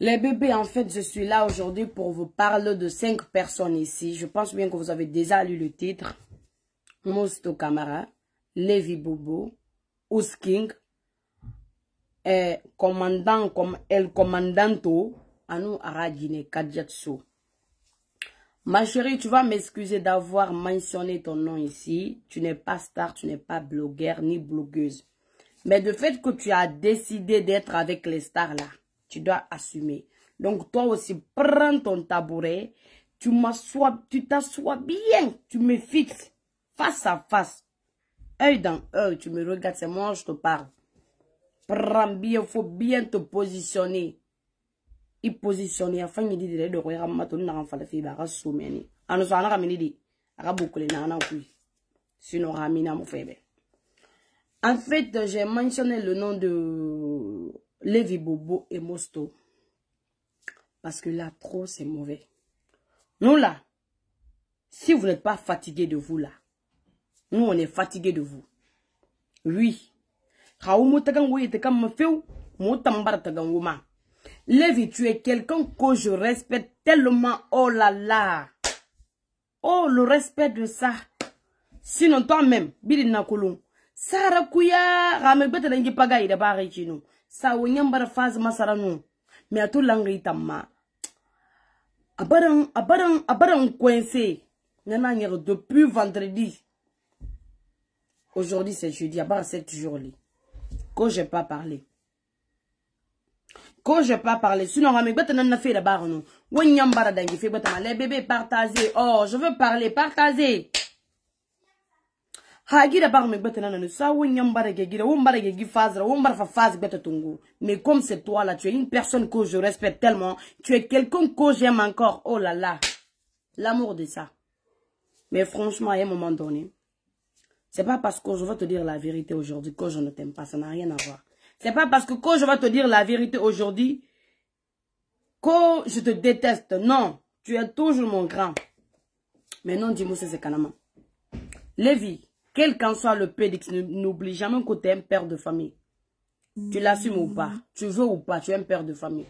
Les bébés, en fait, je suis là aujourd'hui pour vous parler de cinq personnes ici. Je pense bien que vous avez déjà lu le titre. Mosto Kamara, Levi Bobo, Ousking, eh, commandant El Commandanto, Anou Aradine Kadjatsu. Ma chérie, tu vas m'excuser d'avoir mentionné ton nom ici. Tu n'es pas star, tu n'es pas blogueur ni blogueuse. Mais de fait que tu as décidé d'être avec les stars là, tu dois assumer. Donc toi aussi, prends ton tabouret, tu m'assois, tu t'assois bien, tu me fixes face à face, œil dans œil, tu me regardes, c'est moi je te parle. Prends bien, faut bien te positionner. Et positionner afin qu'il dire, de quoi il m'a n'a pas fait barre sommé. En nous en a ramené dit, a beaucoup les nanas oui. Sinon ramina mon frère. En fait, j'ai mentionné le nom de lévi Bobo et Mosto. Parce que là, trop, c'est mauvais. Nous, là, si vous n'êtes pas fatigué de vous, là, nous, on est fatigué de vous. Oui. Lévi, tu es quelqu'un que je respecte tellement. Oh là là. Oh, le respect de ça. Sinon, toi-même, Bidin Nakolon sara kuya game betela ngi paga ida bage chino sa wonyam bar faz masara Mais me atu langi tamma abaran abaran abaran coincé nana nyero depuis vendredi aujourd'hui c'est jeudi abar cette journée. li j'ai pas parlé Quand j'ai pas parlé sinon game betela na fe da bar no wonyam bar dangi fe betama les bébés partagez oh je veux parler partagez mais comme c'est toi là tu es une personne que je respecte tellement tu es quelqu'un que j'aime encore oh là là l'amour de ça mais franchement à un moment donné c'est pas parce que je vais te dire la vérité aujourd'hui que je ne t'aime pas ça n'a rien à voir c'est pas parce que je vais te dire la vérité aujourd'hui que je te déteste non tu es toujours mon grand mais non dis-moi c'est canama Lévi quel qu'en soit le PDX, n'oublie jamais que tu es un père de famille. Tu l'assumes ou pas, mm. tu veux ou pas, tu es un père de famille.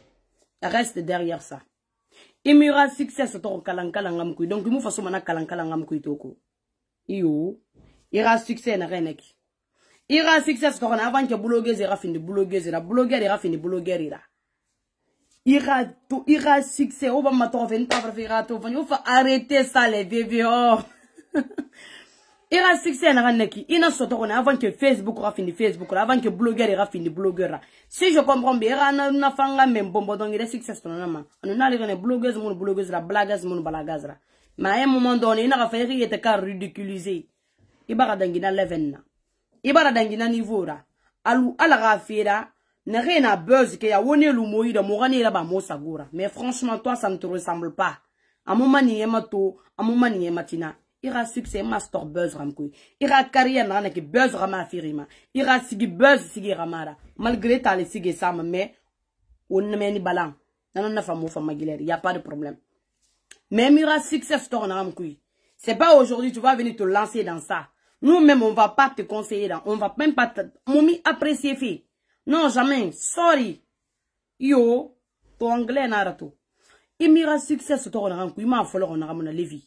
Reste derrière ça. Il Imura succès ton kalankala ngamkui. Donc, il façon mana kalankala ngamkui toko. Iyo, aura succès na renek. Ira y aura succès avant que blogueuse ira fin de blogueuse la blogueur ira fin de blogueur ira. Ira to ira succès oba y aura succès. Il ira to fa arrêter ça les vieux. Oh. i a sikisɛ yana ka nɛki i na sɔtɔ avant que facebook aura fini facebook avant que blogueur aura e fini blogueur si je comprends bien i a na enfant ka mɛn bɔnbɔ donc i ka sikisɛ sɔrɔ ne ma blogueurs, n'ale kɔni blogueuse minnu blogueuse la blagueuse mon blagueuse mais à un moment donné il na ka fɔ i k'i yɛrɛ ka ridiculiser i b'a ka dangina level na i niveau la alu ala k'a la ne rien à buzz que ya woni lu moyi da mo gani b'a mo mais franchement toi ça ne te ressemble pas à un moment ni yɛma to à moment ni tina ira succès master buzz il ira carrière nana ki buzz rama firima ira sigi buzz sigi ramara malgré ta le sigi sam mais on ne meni balan nana na famo fama Il y a pas de problème même ira succès store ramkoui. c'est pas aujourd'hui tu vas venir te lancer dans ça nous même on va pas te conseiller dans on va même pas te momi apprécier fi non jamais sorry yo ton anglais narato imira succès store ramkoy ma folo ramona levi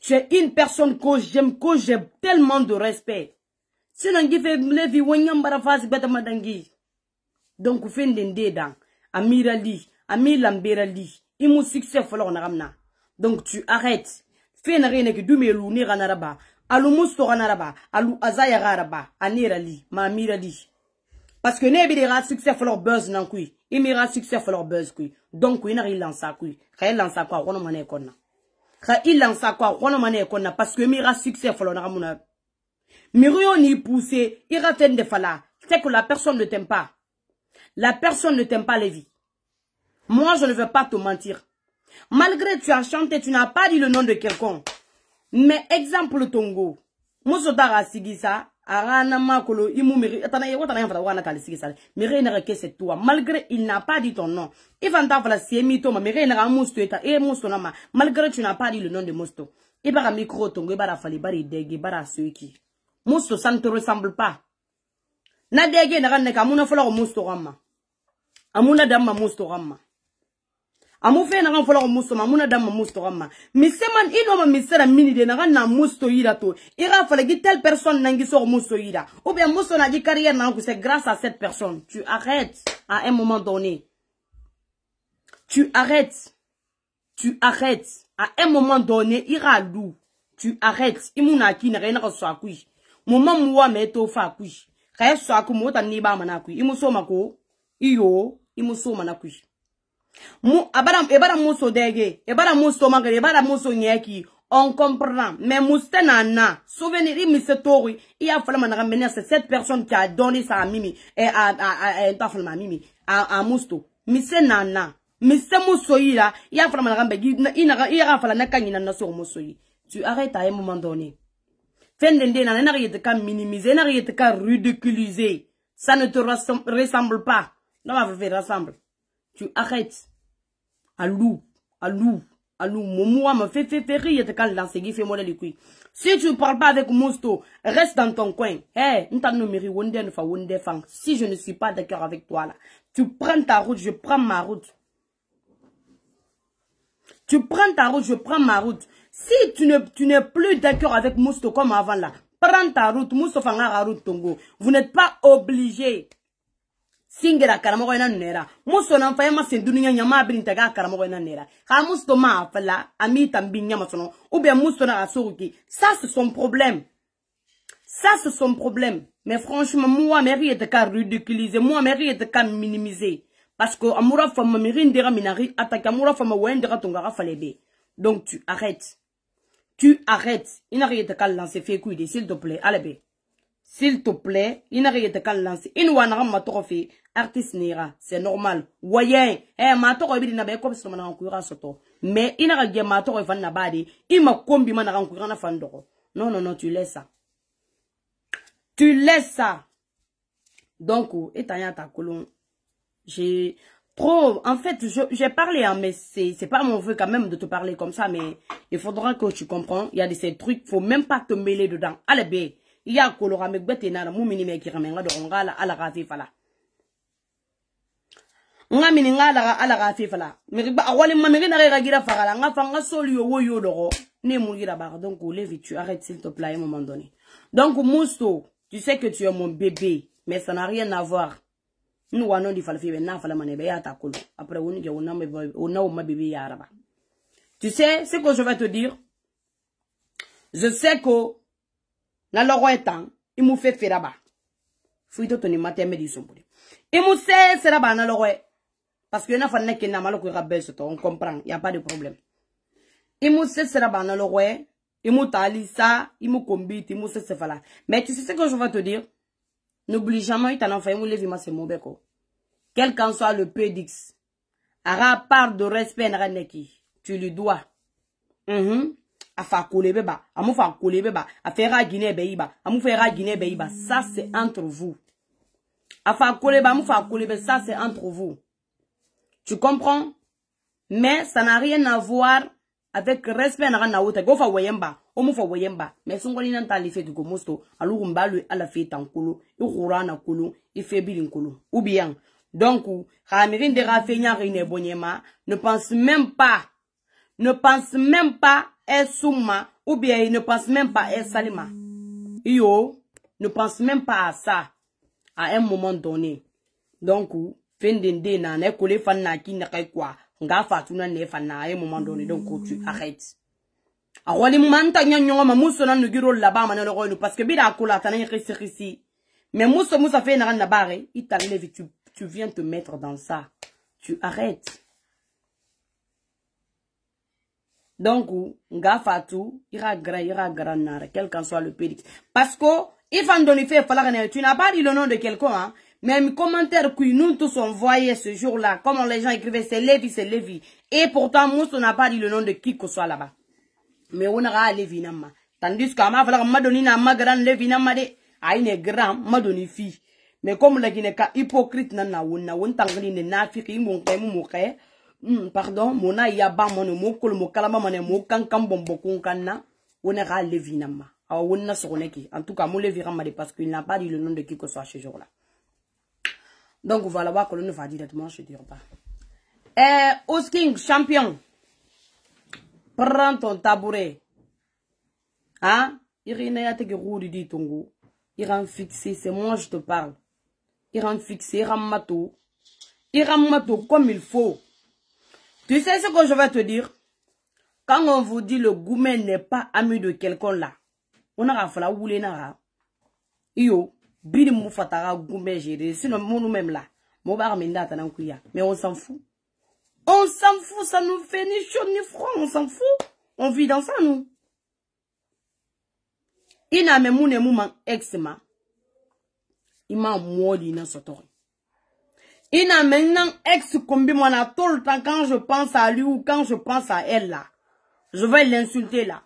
Tu es une personne que j'aime, que j'ai tellement de respect. Si qui fait me vie, wanyam batamadangi. Donc, vous faites Amira Li, Amila Amilamberali. Il m'a succès, falloir ramna. Donc, tu arrêtes. Fais n'a rien que du melou, n'est ranaraba. Alou moustoranaraba. Alou Anira Li, ma Amira Li. Parce que ne bidera succès, falloir buzz nan kui. Il mira succès, falloir buzz kui. Donc, il n'a rien lancé kui. Rien lancé quoi, on en est il lance quoi kwa mane e parce que mira succès folo mona ni pousser il de fala c'est que la personne ne t'aime pas la personne ne t'aime pas vies. moi je ne veux pas te mentir malgré que tu as chanté tu n'as pas dit le nom de quelqu'un mais exemple Tongo Mosodara Sigisa arana makolo imu miri atana ye watana yamfala wana kali sigi sala miri e na ke c'est toi malgré il n'a pas dit ton nom ivan ta fala si e mi to ma miri na musto eta e musto e na ma malgré tu n'as pas dit le nom de musto e bara micro tongo e bara fali bari dege bara suiki musto ça ne te ressemble pas na dege na kanne ka muna fala ko musto ramma amuna damma musto ramma amufeya na kanfola ko muso mona muna da ma Miseman ka ma i mini de na ka na muso to ira fala ki telle personne na ngiso ko muso yira ou bien muso na di carrière na c'est grâce à cette personne tu arrêtes à un moment donné tu arrêtes tu arrêtes à un moment donné ira ka tu arrêtes Imuna ki na ka na so akui moment muwa me to fa akui ka so aku mota ni ba akui mako iyo imuso manakui mu abara ebara muso dege ebara muso magere ebara muso nyeki on comprend mais moustena na souvenir il me tori il a fallu m'en ramener c'est cette personne qui a donné ça à mimi et à à à pas mimi à à musto mise nana, na mise muso ira il a fallu ramener il ina il a fallu na kanyina sur muso tu arrêtes à un moment donné fin de ndé na na rien ka minimiser na rien ka ridiculiser ça ne te ressemble pas non va faire rassemble tu arrêtes Alou, alou, alou. mon me fait fait faire rire. fait moi Si tu ne parles pas avec Mousto, reste dans ton coin. Eh, si je ne suis pas d'accord avec toi là, tu prends ta route, je prends ma route. Tu prends ta route, je prends ma route. Si tu n'es plus d'accord avec Mousto comme avant là, prends ta route. Mousto route Tongo. Vous n'êtes pas obligé singera karamɔgɔ ina nera muso fa ma sendunya nyama ɲama bini karamo nera ka muso fala ami tambi sono ou bien musona a ça c'est son problème ça c'est son problème mais franchement moi mairie était qu'à ridiculiser moi mairie de qu'à minimiser parce que amura fama mairie minari attaque amura fama wendera tongara falebe donc tu arrêtes tu arrêtes inari n'a rien de qu'à s'il te plaît allez s'il te plaît, il n'a rien de calance. Il a rien ma trophée. Artiste n'ira, c'est normal. Voyez, eh, ma trophée, il n'a pas comme un on Mais il n'a rien ma trophée, il n'a pas de. Il m'a combi, man, on courra na fandoro. Non, non, non, tu laisses ça. Tu laisses ça. Donc, et t'as ta colonne. J'ai trop, en fait, j'ai parlé, hein, mais c'est pas mon vœu quand même de te parler comme ça, mais il faudra que tu comprends. Il y a des ces trucs, faut même pas te mêler dedans. Allez, bé ya kolo ga na mu mini me ki ga me do nga ala ala ga nga mini nga ala ga ala ga fi me ba awali ma me na ga gira e fala nga fanga nga soli yo wo yo do ne mu gira ba donc o lève tu arrête s'il te plaît à un moment donné donc Mousto tu sais que tu es mon bébé mais ça n'a rien à voir nous wanon di fala be na fala mane be ya ta kolo après woni je wona me wona ma bébé ya araba tu sais ce que je vais te dire je sais que na logo etan imu e fe feraba fui e e to ni matembe di sombure imu se seraba na lo e parce que na fa ne kena malo ko rabel so on comprend il y a pas de problème imu se seraba na logo e imu tali ça imu kombiti imu se fala mais tu sais ce que je vais te dire n'oublie jamais t'en enfin imu levi ma se mobeko oh. quel qu'en soit le pédix ara part de respect na tu lui dois mhm afakolebe ba amufa akolebe beba, afera guinée beiba amufera guinée beiba ça c'est entre vous Afa afakoleba amufa akolebe ça c'est entre vous tu comprends mais ça n'a rien à voir avec respect na na wuta gofa wayemba omufa wayemba mais son nan tali fe dugo mosto alugu le ala fe tankulu ikhurana kolo, ifebili nkulu ou bien donc ramirin de rafenya rine bonyema ne pense même pas ne pense même pas est Souma, ou bien il ne pense même pas à Salima. Yo, ne pense même pas à ça, à un moment donné. Donc, fin d'un n'a n'a collé fan n'a qui n'a quoi. Nga fatuna ne fan n'a un moment donné, donc tu arrêtes. A roi les moments t'as n'y a moussona ne giro là-bas, manon parce que bila kola t'en a ici. Mais moussou ça fait n'a n'a barre, il t'enlève, tu, tu viens te mettre dans ça. Tu arrêtes. donc nga ira grand, ira grand nara quel qu'en soit le périx parce que il va donner fait tu n'as pas dit le nom de quelqu'un hein? Même commentaire que nous tous on voyait ce jour-là, comment les gens écrivaient, c'est Lévi, c'est Lévi. Et pourtant, nous, on n'a pas dit le nom de qui que soit là-bas. Mais on aura Lévi Nama. Tandis qu'à ma falloir m'a donné ma grande Lévi Nama de, a ah, une grande, m'a donné fille. Mais comme la Guinée, hypocrite, n'a n'a n'a dit, n'a n'a n'a n'a n'a n'a n'a Hmm, pardon mona yaba mon mo kol kalama mane mo kankan bombo kon kanna onera levinamma. levinama ah on na en tout cas mon levira mal parce qu'il n'a pas dit le nom de qui que soit ce jour là donc voilà l'on ne va directement je dirai pas eh Osking champion prends ton tabouret hein Irina ya te dit ton tongo Iran fixé c'est moi je te parle Iran fixé Iran mato Iran mato comme il faut Tu sais ce que je vais te dire Quand on vous dit le gourmet n'est pas ami de quelqu'un là, on a fait la roulée. Yo, bini moufatara gourmet géré. Sinon, nous-mêmes là, mais on s'en fout. On s'en fout, ça nous fait ni chaud ni froid, on s'en fout. On vit dans ça, nous. ina memune mu man ex ma ima muodi na sotori Il a maintenant ex-combi mon tout le quand je pense à lui ou quand je pense à elle là. Je vais l'insulter là.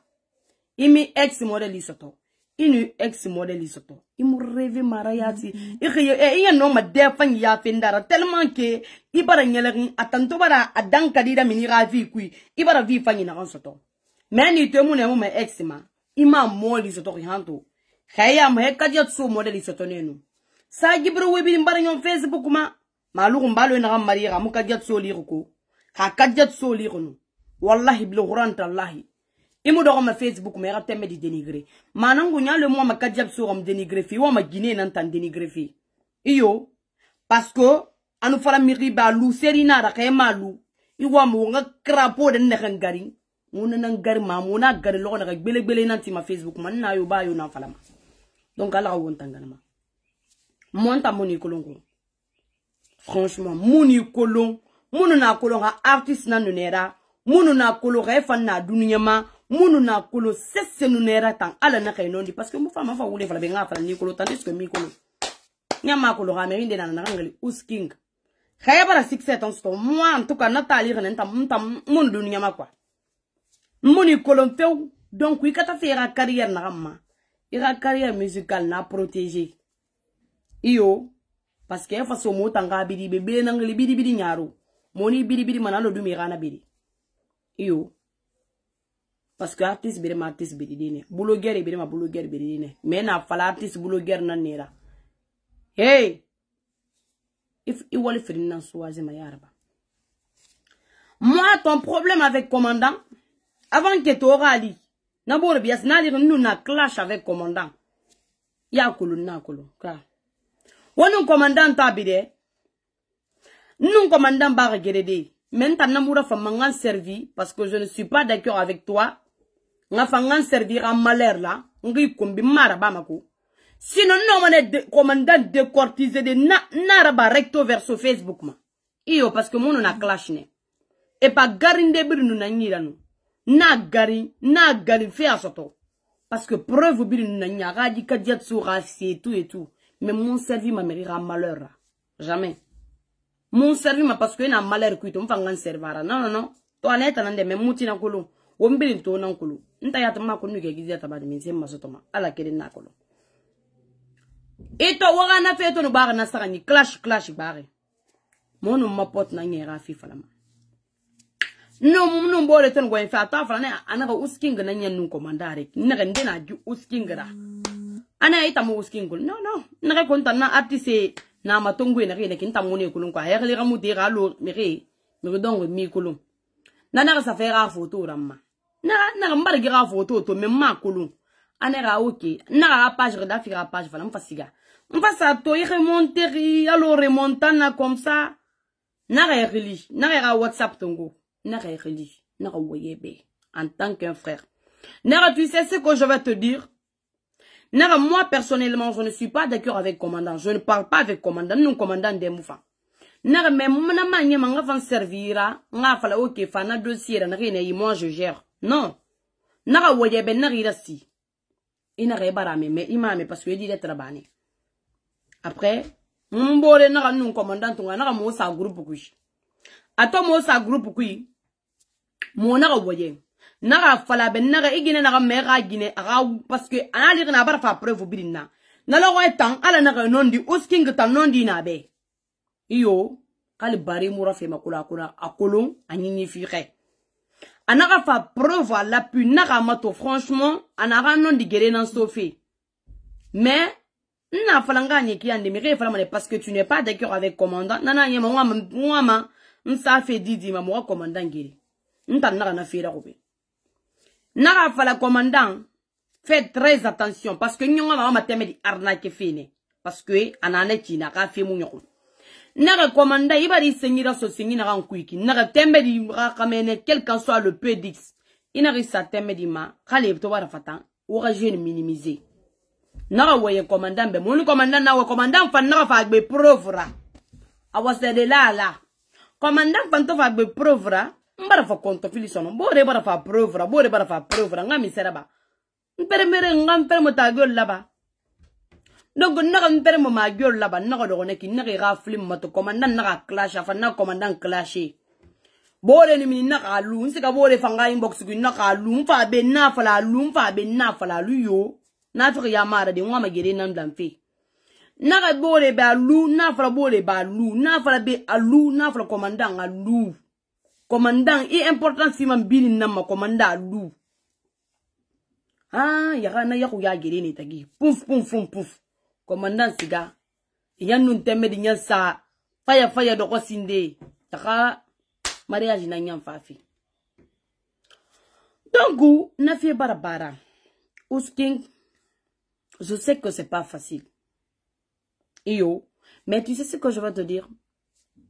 Il me ex-modèle isoto. Il est ex-modèle isoto. Il me rêve mariati. Mm-hmm. Eh, il y a non ma défense ya fendara tellement que il para nyelerin atanto bara adan kadida mini vi kui. Il para na soto. Mais ni te mon mon ex ma. Il m'a moli soto rihanto. Khaya me kadia tso modèle isoto nenu. Sa gibro webi mbara nyon Facebook ma. malugum balo ina gam mari gamu kadjat so liru ko ka kadjat so wallahi bil qur'an tallahi imu e dogo ma facebook me gatte me di dénigrer manangu nyalo mo ma kadjab so gam dénigrer fi wa ma guiné nan tan dénigrer fi iyo parce que anu fala mi riba lu serina da kay e malu iwa e mo nga crapo de ne kan gari muna nan gar ma muna gar lo na gbele gbele nan ti ma facebook man na yo ba yo nan fala ma donc ala won tangana ma monta moni kolongo Franchement, mon kolon, munu na kolora na nunera, na kolo mon e na dunyama na kolo nunera tan ala na kay e parce que mu fa wule ni que mi Nyama na na ngali usking. bara moi en tout cas na tam tam dunyama quoi. kolon donc kata carrière na ma carrière musicale na protéger yo paske ya faso mo tanga bidi be be nangli bidi bidi nyaro moni bidi bidi manalo du mirana bidi iyo paske artiste bidi ma artiste bidi dine bulo gere bidi ma bulo gere bidi dine me na fala artiste bulo gere nan nera hey if i wali firi nan suwaze ma yaraba moi ton problème avec commandant avant que t'auras ali naboro bias nali nous na clash avec commandant ya kulun na kulun ka Wanu commandant ta non commandant commandant Barre b'a maintenant fa servi parce que je ne suis pas d'accord avec toi n fa servir en malheur là, on dit qu'on sinon non est de, commandant de na n'ara recto verso facebook ma io parce que on na clash ne Et pas gari de nous na nous, n'a gari n'a gari fait parce que preuve bir na n ɲa a rassi et tout et tout mais mon service m'a mérira malheur. Jamais. Mon service m'a parce que en malheur kuito. M'fa servir là Non, non, non. Toi, n'est de, mais mouti na kolo. Wombili to na kolo. Nta ya tama konu ke gizia tabadi. ma sotoma. Ala kere na kolo. Ito waga na fe to no na saka ni clash clash baga. ma mapote na nyera fifa la ma. no no mbole ton go en fa ta fra ne anaga uskinga na nyen nun komandare naga na ju uskinga ana ye tamo uskin gol no no na ka konta na artiste na matongo na ka kin tamo ne kulun kwa ya le ramu de ga lo me re me re dongo mi kulun na na ka sa fera photo ramma na na ka mbar gira photo to me ma kulun ana ra oke na ka page da fira page fala mfasiga mfasa to ye remonter ya lo remontana comme ça na ka reli na ka whatsapp tongo na ka reli na ka woyebe en tant qu'un frère na tu sais ce que je vais te dire moi, personnellement, je ne suis pas d'accord avec commandant. Je ne parle pas avec commandant. Nous, commandant des mouvements. Non, mais mon amie, servira. Hein. vais fallu, ok, fana dossier, n'a rien, moi, je gère. Non. Nara ouye, ben, vais si. Il n'a barame, mais il m'a, parce qu'il dit hein. Après, mon bore, vais nous commandant, n'a rien, je sa groupe, oui. Attends, moi, sa groupe, je Mon n'a pas. naga falabe naga igine naga mega gine aga paske anali gina bar fa preuve bidinna nala ko tan ala naga nondi usking tan nondi na be iyo kali bari mura fe makula kuna akolo anyinyi fixe anaga fa preuve à l'appui naga mato franchement anaga nondi gere nan sofi mais na falanga nye ki ande mire fala mane parce que tu n'es pas d'accord avec commandant nana nye ma ngwa ma ngwa ma nsa fe didi ma mo commandant gere nta naga na fira ko be naka fala commandant fait très attention parce que ɲɔgɔn ma ma tɛmɛ di arnaque fene parce que a nana cina ka femu ɲɔgɔn naka commandant i bari sengira so sengi naka nkuiki naka tɛmɛ di ka kamene quel qu'en soit le peu dix i naka sa tɛmɛ di ma k'ale bɛ to bara fatan waga jeune minimiser naka wɔye commandant bɛ mun commandant na wɔ commandant fa naka fa gbe preuve ra a wasɛde la la commandant fa n to fa gbe preuve ra n bara fa kontofili sɔnɔ bore bara fa provra bore bara fa provra nga mi sereba n peremere nga n peremo ta gyol laba donc naga n peremo ma gyol laba naga dɔgɔne ki naga i ka fili mato commandant naga clash afa naga commandant clashe bore ni mini naga lu n se ka bore fa nga inbox ku naga lu n fa be na fala lu n fa be na fala lu yo n'a fɛ ya mara de n wa ma gere nan bila n fe naga bore be a lu n'a fɔra bore be a lu n'a fɔra be a lu n'a fɔra commandant a lu commandant i important si man binin nama commandant alu Ah, yara na yaku ya gere ni tagi Pouf, pouf, pouf, pouf. commandant siga yan nun temme di nyan sa faya faya do sinde taka mariage na nyan fafi donc na fie barabara usking je sais que c'est pas facile yo, mais tu sais ce que je vais te dire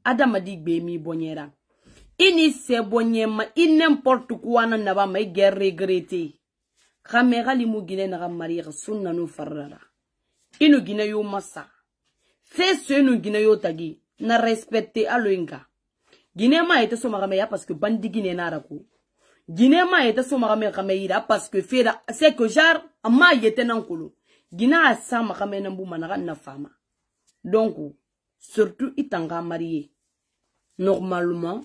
adam a dit que mi bonyera ini in inemporte kuwana nabama igeregrete kame gali gine na mariga sunna nu farrara inu gine yo masa feso inu gine yo tagi na respecte aloinga. gine ma son so magame ya parce que bandi gine nara ko gine ma ite so magame kame ira parce que fera c'est que jar ama yete nankolo gine asa magame nambu managa na fama donc surtout itanga marié normalement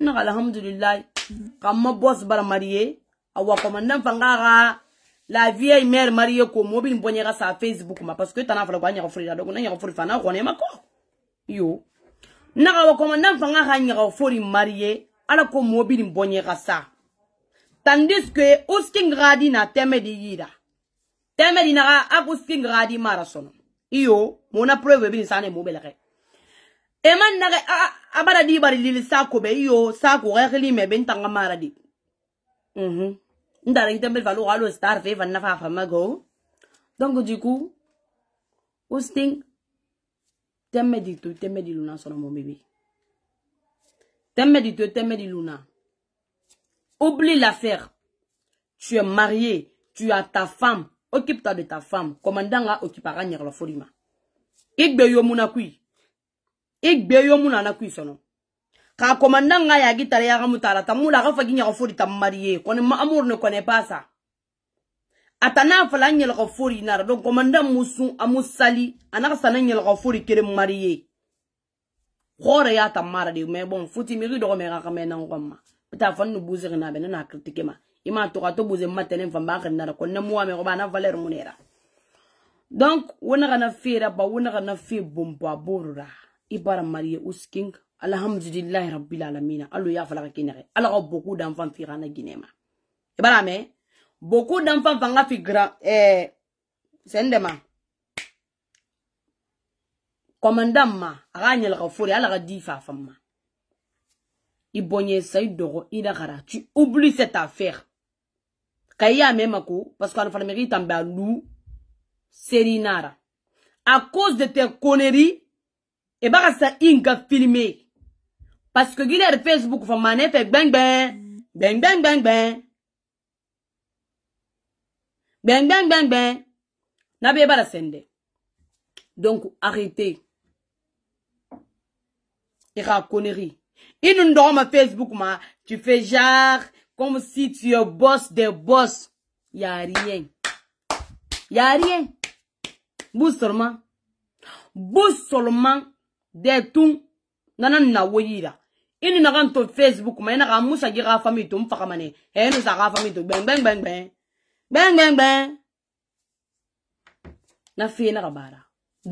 na ga alhamdulillah ga ma boss bara marié awa commandant fanga ga la vieille mère marié ko mo bin bonye ga sa facebook ma parce que tana fala ko nya ga fori da ko nya ga fori fana ko ne ma ko yo na ga wa commandant fanga ga nya ga fori marié ala ko mo bin bonye ga sa tandis que usking radi na teme di yida teme di na ga ak usking radi marasono iyo mona preuve bin sane mo belare eman naga abada di bari lili sako be iyo sako ga khili me ben tanga mara di mhm ndara ngi tembel valo alo star fe vanna fa fa mago donc du coup o sting temme di to temme di luna sona mon bébé temme di to temme di luna oublie l'affaire tu es marié tu as ta femme occupe-toi de ta femme commandant a occupera nyerlo forima igbe yo munakui igbe yo mu nana kuisono ka komanda nga ya gitare ya gamu tara tamula ga fagi nyago fori tammariye kone ma amur ne kone pasa atana fala nyel go fori nara donc komanda musu amusali anaka sana nyel go fori kere mariye gore ya tamara de me bon futi mi do me ga kamena ngoma ta fannu buze na be na kritike ma ima to ka to buze matene famba ga nara kone muwa me go bana valer munera donc wona kana fira ba wona kana fi bomba borura ibara bara mari ye skin alhamdulillahi rabbil alamin allo ya fala kine re beaucoup d'enfants fi rana ginema me beaucoup d'enfants vanga fi grand eh sendema commandant ma aga nyel ala ka difa famma ibonye bonye sai dogo ida gara tu oublies cette affaire kaya même ko parce qu'on fala mérite en balou serinara à cause de tes conneries et bah ça sa a parce que facebook bang bang bang bang bang bang bang bang bang bang la sɛn donc arrêtez et ka connerie nous nu ma facebook ma tu fais genre comme si tu es boss des boss y a rien y a rien vous seulement seulement detun nana na woyira ini na kan to facebook ma ina ka musa gi ka fami to mfaka mane he no sa ka fami to bang bang bang bang bang bang bang na fi na ka bara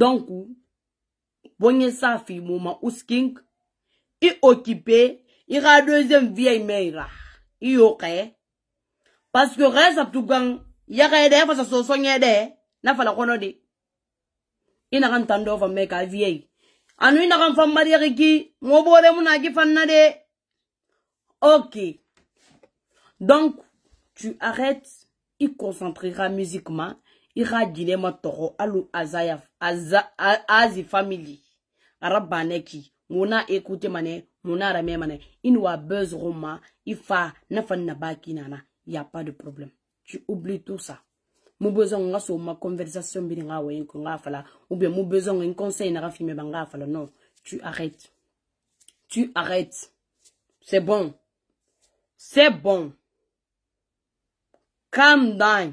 donc bonye sa fi mo ma usking i occupé i ka deuxième vie meira i yo ka parce que reste tout gang ya ka de fa so so nye de na fala kono de ina kan tando fa me ka vie anu i nagan fanbariyagiki ŋo boremu nagi fanna fanade. ok donc tu arrêtes Il concentrera musiquement Ira xa jinema toxo alu Azayaf aza, azi family ara ki Muna écoute mané, ŋo ramé rame mane Inwa buzz wa Ifa nafan fa na nana. y a pas de problème tu oublies tout ça mu besoin nga ma conversation bi nga way ko fala ou bien mu besoin un conseil na filmer ba fala non tu arrêtes tu arrêtes c'est bon c'est bon calm down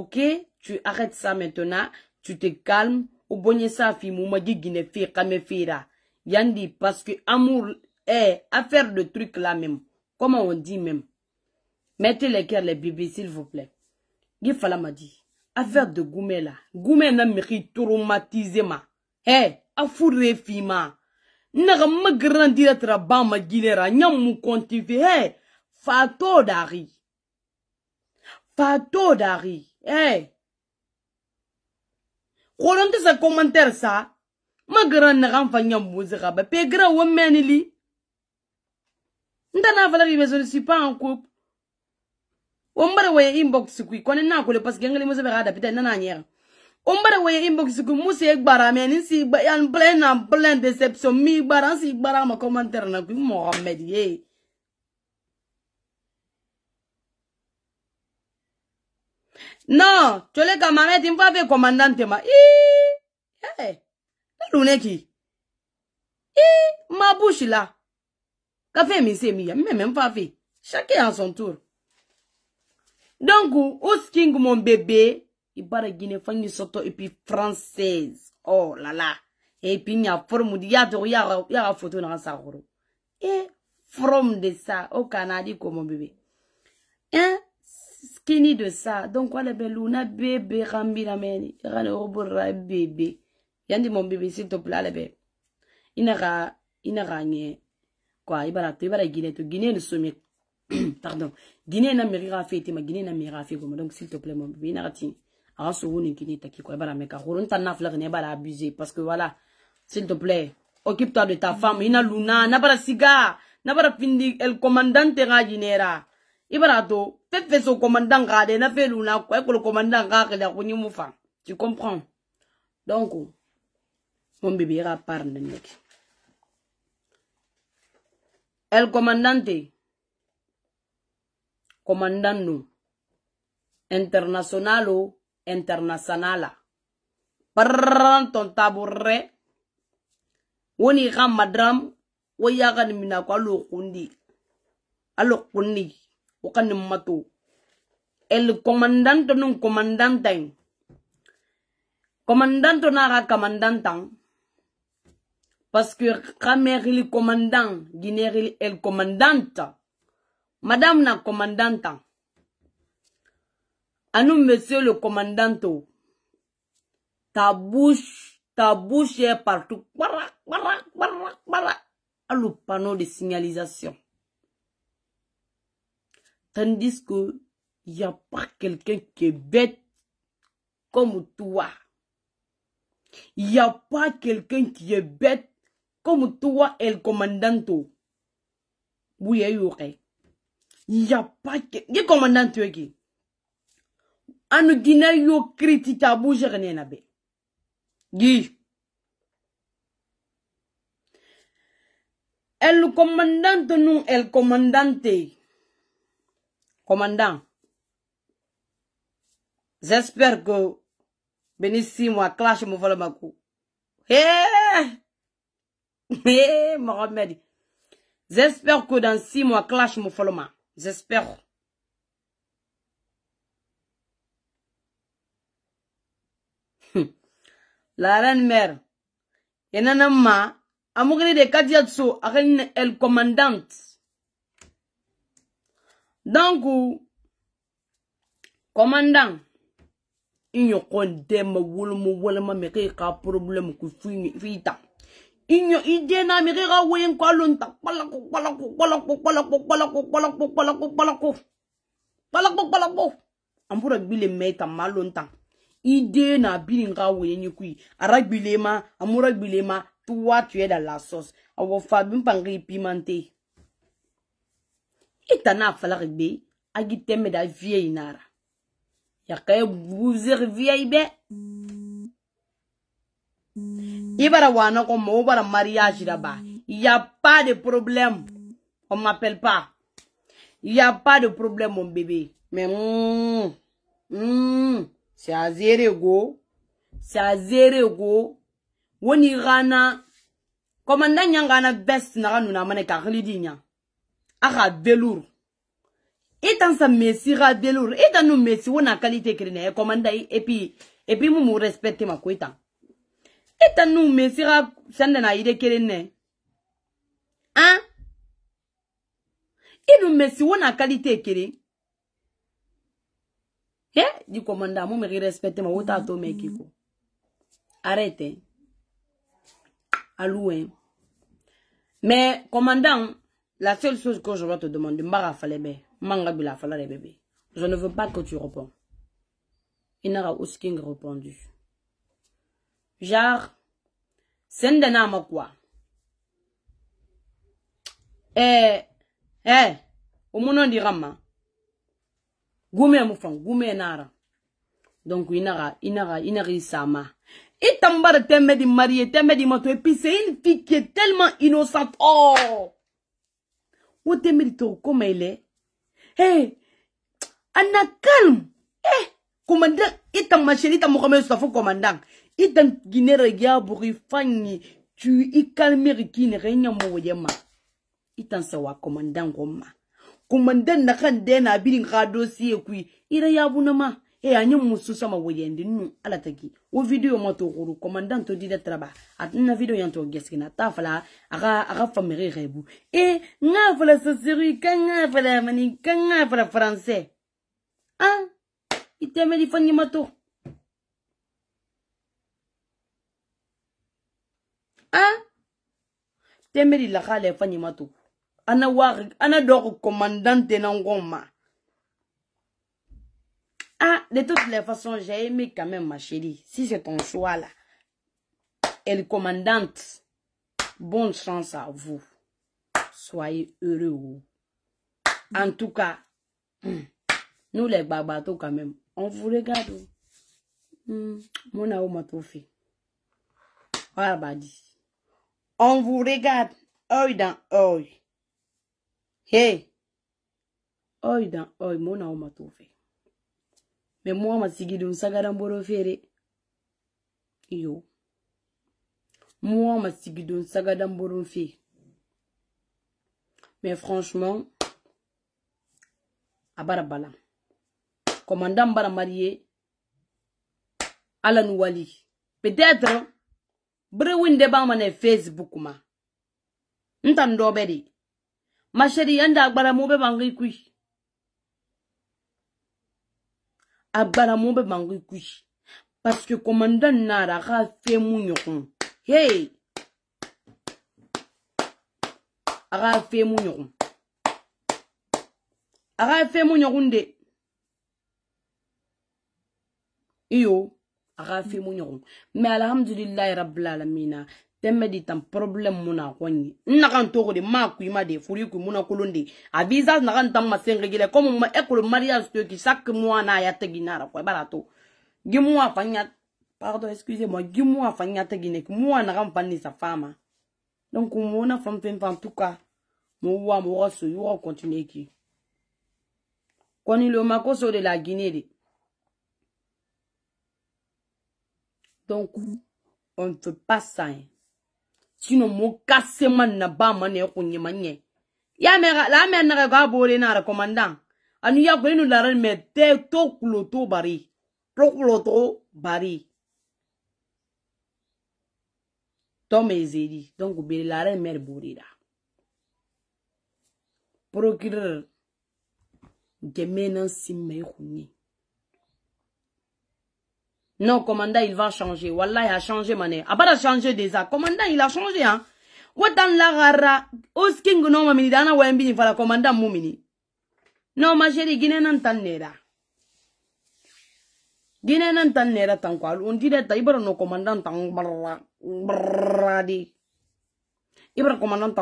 OK tu arrêtes ça maintenant tu te calmes ou bonye ça fi mu ma gigine fi fira yandi parce que amour est affaire de trucs là même comment on dit même mettez les cœurs les bébés s'il vous plaît Gifala ma di, afer de Goumè la, Goumè nan mi ki traumatize ma. Hey, afou refi ma. Nè rè mè grandilat rè ban ma gilè rè, nyam mou konti fe. Hey, fatou da ri. Fatou da ri. Hey. Kou lante sa komenter sa. Mè grandilat rè mwen fè nyam mou zekabè. Pè grand wè men li. Nè nan falari mè son si pa an koup. O mbade weye imbok sikwi, konen nan koule pas genge li mwese fe gada piten nan anye. O mbade weye imbok sikwi, mwese ek bar amen, yon plen nan plen de sepsyon, mi baran, si ek baran ma komantere nan kwi, mwame diye. Nan, chole kamaret im fave komandante ma, ii, hei, lune ki, ii, mabushi la, ka fe mi se mi ya, mwen mwen fave, chake an son tour. donc usking mon bébé ibara guinée fangi soto et puis française oh là là et puis il y a forme di ya to ya ya photo na sa goro et from de ça au canada comme mon bébé un skinny de ça donc wala beluna bébé rambira meni rana robora bébé yandi mon bébé s'il te plaît ala bébé inaga inaga nye kwa ibara to ibara guinée to guinée le sommet pardon guinée na mairie ka fete ma guinée na mairie ka fete donc s'il te plaît mon bébé narati ara so woni guinée taki quoi bala meka horon tan na fleur ne bala abuser parce que voilà s'il te plaît occupe-toi de ta femme ina luna na bala siga na bala pindi el commandante ga jinera ibara to fait fait so commandant ga na fait luna quoi que le commandant garde la ko ni tu comprends donc mon bébé ra parle nek el commandante komandanu internasionalu internasionala parran ton taburre woni kam madram waya kan mina ko alo kundi alo kundi o kan matu el komandanto nun komandante komandanto na ka komandantang parce que kamerili komandan, guinerili el komandante Madame la commandante, à nous, monsieur le commandant, ta bouche, ta bouche est partout. À le panneau de signalisation. Tandis que il n'y a pas quelqu'un qui est bête comme toi. Il n'y a pas quelqu'un qui est bête comme toi, le commandant. Oui, y il n'y a pas que... Il y a commandant Tuegi. En Guinée, il critique à bouger rien à Guy. El commandante nous, elle commandante. Commandant. J'espère que six mois clash mon vol maku. Hé! Hé, Mohamed. J'espère que dans six mois, clash mon follow Zespèk. La ren mer. Enan amma. Ammou grede kadyad sou. Akwen el komandant. Dangou. Komandant. Inyo kondem. Mwoul mwoul mwoul. Mwoul mwoul mwoul. Mwoul mwoul mwoul. Mwoul mwoul mwoul. inyo ide na mi rira wo yin kwa lo nta palako palako palako palako palako palako palako palako palako palako ambura gbile meta malo nta ide na bili nga wo yin ku ara gbile ma amura gbile ma tuwa tuye da la sauce awo fa bin pangri pimenté itana fala gbe agi teme da vie inara yakaye buzer vie ibe mm. i bara wana ko mo bara mariage da ba il y a pas de problème on m'appelle pas il y a pas de problème mon bébé mais mm, mm, c'est à zéro go c'est à zéro go woni gana koma nda nyangana best naga nuna mane ka gilidi nya aga velour itan e sa messi ga velour itan e no messi wona qualité krene koma nda epi epi mu mu respecte makoita e e ta n'u e mesi ka fɛn nana yire kelen nɛ an i dun mesi wo n'a kalite kelen he di commanda mu meki respecte ma wo t'a to mɛ k'i kɔ arrête alouɛ mais commandant la seule chose que je dois te demander n b'a ka falɛ bɛ n b'a n ka bila a fala de bɛ bɛ je ne veux pas que tu réponds i n'a ka o skin répondu Genre, c'est de kwa. Eh, eh, umuno ndi rama. Gume mufan, gume nara. Donc, inara, inara, inari sama. Et tambara teme de marier, t'aimait de moto Et puis, c'est une fille qui est tellement innocente. Oh! Ou t'aimait de tout, comme elle est. Eh, Anna, calme. Eh, commandant, et ta m'a et ta mohamed, ça commandant. idanginere gyaburu ifanyi tu ikalmeri kine renya moje ma itansa wa commandant goma commandant na kan na birin ka dossier kui ira yabuna ma e anye musu sama wojende nu ala tagi video moto guru commandant to dida traba atna video yanto geskina tafala aga aga famere rebu e nga fala sesiri kanga fala mani kanga fala français ah itemeli fanyi mato Hein? Temeri la kale fanyi Ana wari, ana doko commandante ma. Ah, de toutes les façons, j'ai aimé quand même ma chérie. Si c'est ton choix là. Elle commandante. Bonne chance à vous. Soyez heureux. En tout cas, hum, nous les babato, quand même, on vous regarde. Hum, mon aouma tofi. Voilà, badi. On vous regarde œil dans œil. Hey! Œil dans œil, mon homme Mais moi, ma sigi un le fere. Yo. Moi, ma sigi un le faire. Mais franchement, à Barabala. Commandant Baramarié, Alan Wali. Peut-être, hein. Bre win deban man e Facebook ou ma. N tan do beri. Ma chedi yanda akbara moube bangri kwi. Akbara moube bangri kwi. Paske komanda nan a ra fe moun yo koum. Hey! A ra fe moun yo koum. A ra fe moun yo koum de. Yo. a ka fimu ɲɔgɔn mɛ alhamdulilahi rabilalamina tɛmɛ de tan problème mun na kɔni n nakan togo de maa kui ma de furi kui muna kolon de a visa nakan tan ma sen gele comme ma école mariage to ki chaque mois na ya tegi na ra ko bara to gimu a fanya pardon excusez moi gimu a fanya tegi ne mu a nakan fanni sa fama donc mu na fam fem en tout cas mu wa mu wa so yo continuer ki kɔni lo ma koso de la guinée de Donc, on ne veut pas ça. Hein. Sinon, mon casse man na ba man e ko nyema nye. Ya me la me na ga bole na ra commandant. Anu ya gbe nu la re me te to kulo to bari. Pro kulo to bari. To me zedi. Donc be la re me bore da. Procureur. Gemena simme ko nyema. Non, commandant, il va changer. Wallah, il a changé, mané. Abara changé déjà. Commandant, il a changé, hein. la gara. mamini dana ni la commandant moumini. Non, ma chérie, guiné n'entend Guiné n'entend tant quoi. On dirait no commandant tant brrra. di. commandant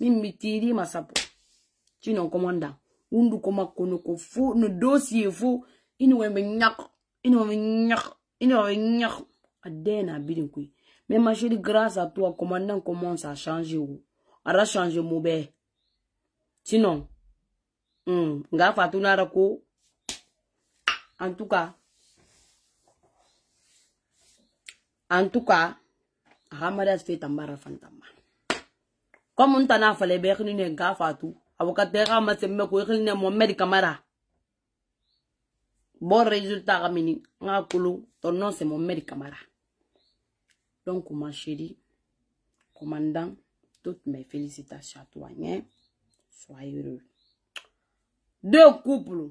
Mi mitiri masapo. Chinon komandan. Un do komak kono kon fo. No dosye fo. Inwe mwen nyak. Inwe mwen nyak. Inwe mwen nyak. A den a bilen kwe. Men ma cheli grasa to a komandan komansa a chanje ou. Ara chanje moube. Chinon. Hmm. Nga fatou narako. An touka. An touka. A hama re asfe tambara fantamba. comme on tana fale be xini ne ga fatu avocataire ama semme ko xini ne mohammed camara bon résultat gamini nga kulu ton nom c'est mohammed camara donc ma chérie commandant toutes mes félicitations à toi hein sois heureux deux couples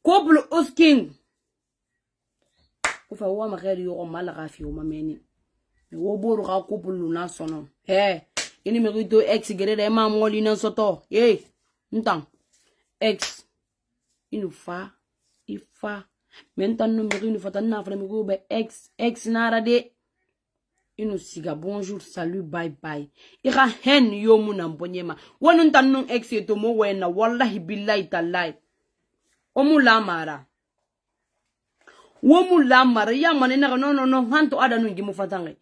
couple osking kufa wa magari yo mala gafi o mameni wo boru ga couple luna sonon he hey. E ni meri tou ex grede, e mam wali nan soto. Ye, ntang. Ex. Inou fa, ifa. Men tan nou meri, inou fatan nan fremigou be. Ex, ex narade. Inou siga, bonjou, salu, bay bay. E ka hen yon moun anponye ma. Wan ntang nou ex yetou mou wey na. Wan lahi bilay talay. Omou la mara. Omou la mara. Ya man ene nan nan nan nan non, nan. An tou adan nou gen mou fatan wey.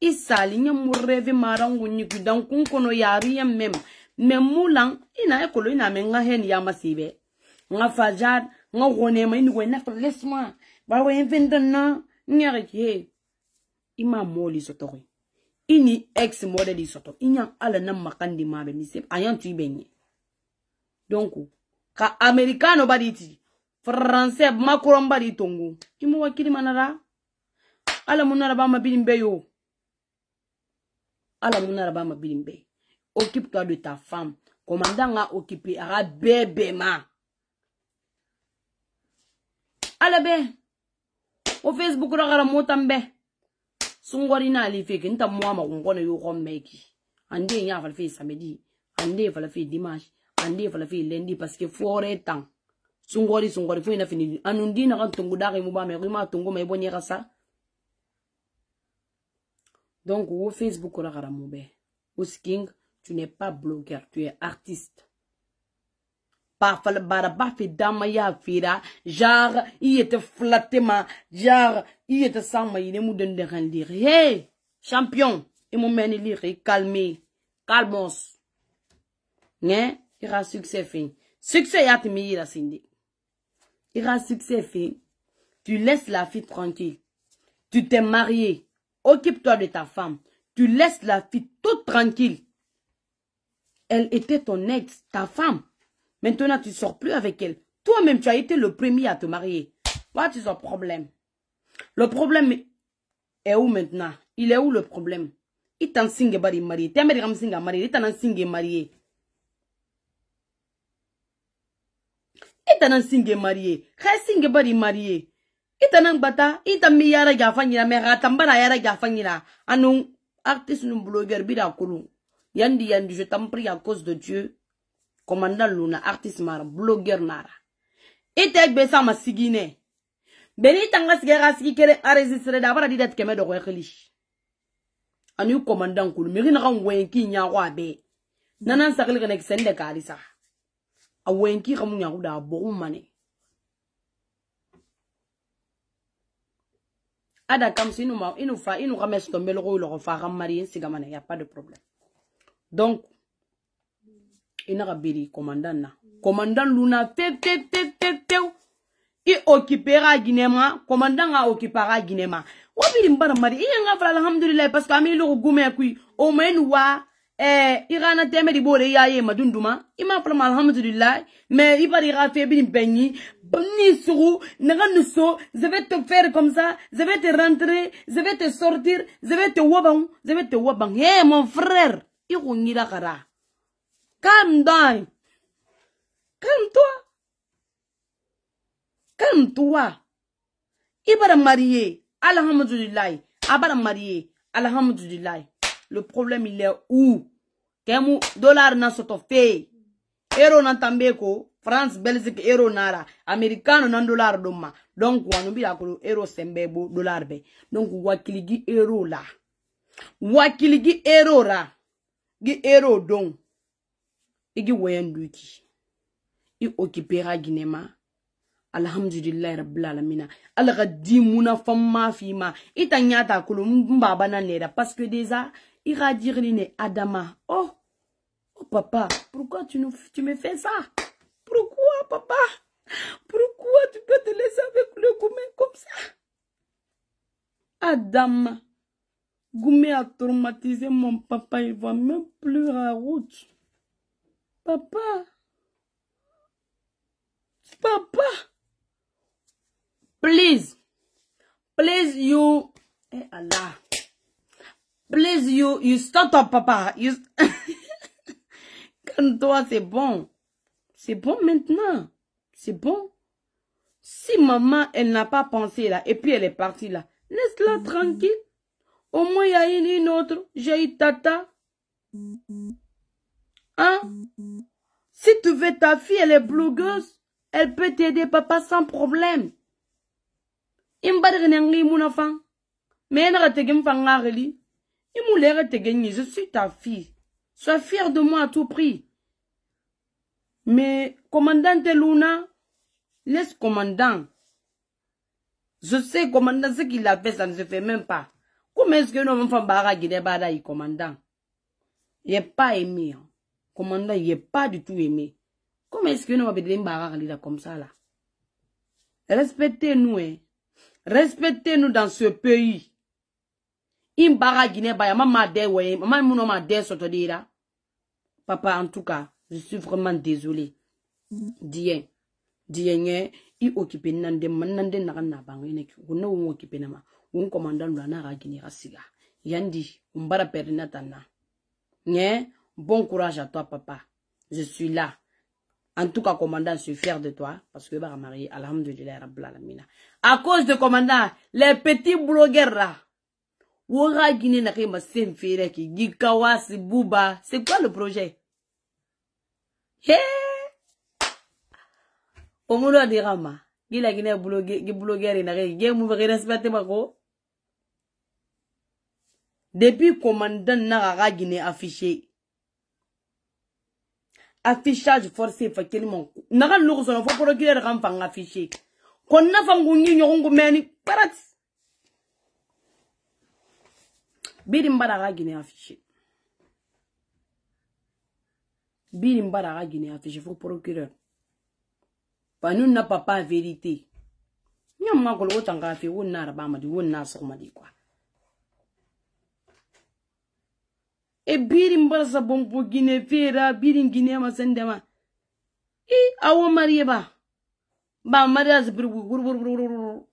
isali nye mureve mara ngunyiku dan kunkono yari ya mem mem mulang ina ekolo ina me nga hen ya masibe nga fajar nga gone ma ini wena lesma ba ko inventa na nyare ki ima moli sotori ini ex mode di soto inya ala na makandi mabe misep ayan tu benye donc ka americano baditi français makuron badi tongo kimu wakili manara ala munara ba mabini beyo ala muna na bamabili mbe occupe toi de ta femme komanda nga occupe aga bebema ala be o facebook ra gara mota mbe sungwari na alifeke nta mwa makongona yo gommeki ande nya fala fe samedi ande fala fe dimanche ande fala fe lundi parce que fore temps sungwari sungwari fo ina fini anundina kan tongu dagi mu ba me ko ma tongu me bonya kasa Donc, au Facebook, l'a au sking, tu n'es pas blogueur, tu es artiste. Parfait, baraba, fidama, ya, fira, genre, il était flatté, ma, genre, il était sans, ma, il est moudon de rendir. Hey, champion, il m'a mené lire, calmé, calmos. Hein il a succès fin. Succès, a te meilleur, cindy. Il a succès fin. Tu laisses la fille tranquille. Tu t'es marié. Occupe-toi de ta femme. Tu laisses la fille toute tranquille. Elle était ton ex, ta femme. Maintenant, tu ne sors plus avec elle. Toi-même, tu as été le premier à te marier. tu as un problème? Le problème est où maintenant? Il est où le problème? Il t'en singe bari marié. T'es marié, singe marié. Il t'en singe marié. Il t'en singe marié. singe marié. ita nang bata ita mi yara gafa nyina me ga na yara gafa anu artiste nu blogueur da kulu yandi yandi je t'en prie cause de Dieu commandant luna artiste mar blogger nara ita be sama sigine beni tanga sige ga sigi kere enregistrer da bara didat keme do ko khali anu commandant kulu mi gina kan ki nya abe nanan sakli kana kisende kali sa a wenki kamunya nya ko da bo mane ada kamsi inu ma inu fa inu kame sito mbelogo ulogo fa kamari yensi gamane ya pas de problème donc ina ka biri commandant na commandant luna tew tew tew tew tew i occupera ginema commandant a occupera ginema wabiri mbana mari iya nga fala alhamdulillah parce que ami logo gume kui o menu wa eh irana teme di bore madunduma alhamdulillah mais il va faire je vais te faire comme ça je vais te rentrer je vais te sortir je vais te wabang je vais te wabang eh mon frère ikungira kara calme down calme toi calme toi ibara marié alhamdulillah abara marié alhamdulillah le problème il est où kemu dollar na soto fe euro na tambe ko france belgique euro nara americano na dollar do ma donc wanu bi akolo euro sembe bo dollar be donc wakiligi euro la wakiligi euro ra gi euro don igi wayanduki i okipera ginema alhamdulillahi rabbil alamina ala ka di muna fan ma fi ma i ta ɲa ta kolo n baba na nɛra parce que déjà ira dire l'iné Adama, oh, oh papa, pourquoi tu, nous, tu me fais ça Pourquoi papa Pourquoi tu peux te laisser avec le gourmet comme ça Adama, Goumé a traumatisé mon papa, il va même plus à route. Papa, papa, please, please you, eh Allah. Please you, you stand up, papa. You... toi c'est bon. C'est bon maintenant. C'est bon. Si maman, elle n'a pas pensé là, et puis elle est partie là, laisse-la mm-hmm. tranquille. Au moins, il y a une, une autre. J'ai eu tata. Hein? Si tu veux ta fille, elle est blogueuse, elle peut t'aider, papa, sans problème. Mais te Je suis ta fille. Sois fier de moi à tout prix. Mais, commandant Luna, laisse commandant. Je sais, commandant, ce qu'il a fait, ça ne se fait même pas. Comment est-ce que nos enfants baraguent bada y commandant? Il n'est pas aimé. Hein. Commandant, il n'est pas du tout aimé. Comment est-ce que nous avons barrage comme ça là? Respectez-nous, hein. Respectez-nous dans ce pays i papa en tout cas je suis vraiment désolé Dien. Dien ye. i occupé nande man nande de na ne occupé na commandant la na yandi on bara perdre bon courage à toi papa je suis là en tout cas, commandant, je suis fier de toi parce que bah, marié, Bla la mina. À cause de commandant, les petits blogueurs là, wora gine na kema sem fereki gikawasi buba c'est quoi le projet hey! omuno adirama gila gine gi blogere na kegi ge muveke respecte mako depuis commandant na kaka gine affiché affichage forcé fa kelimo naka lugu sono fo procureur kan fanga affiché konna fangu nyi nyogungu meni parati biri n bada ka gine affiché biri n bada ka gine affiché fo procureur banu na papa vérité nyam ma golo tanga fe wonna araba ma di wonna so ma di kwa e biri n bar sa bombo gine fera biri gine ma sendema i awo mariye ba ba mariya zibir wurwurwurwurwur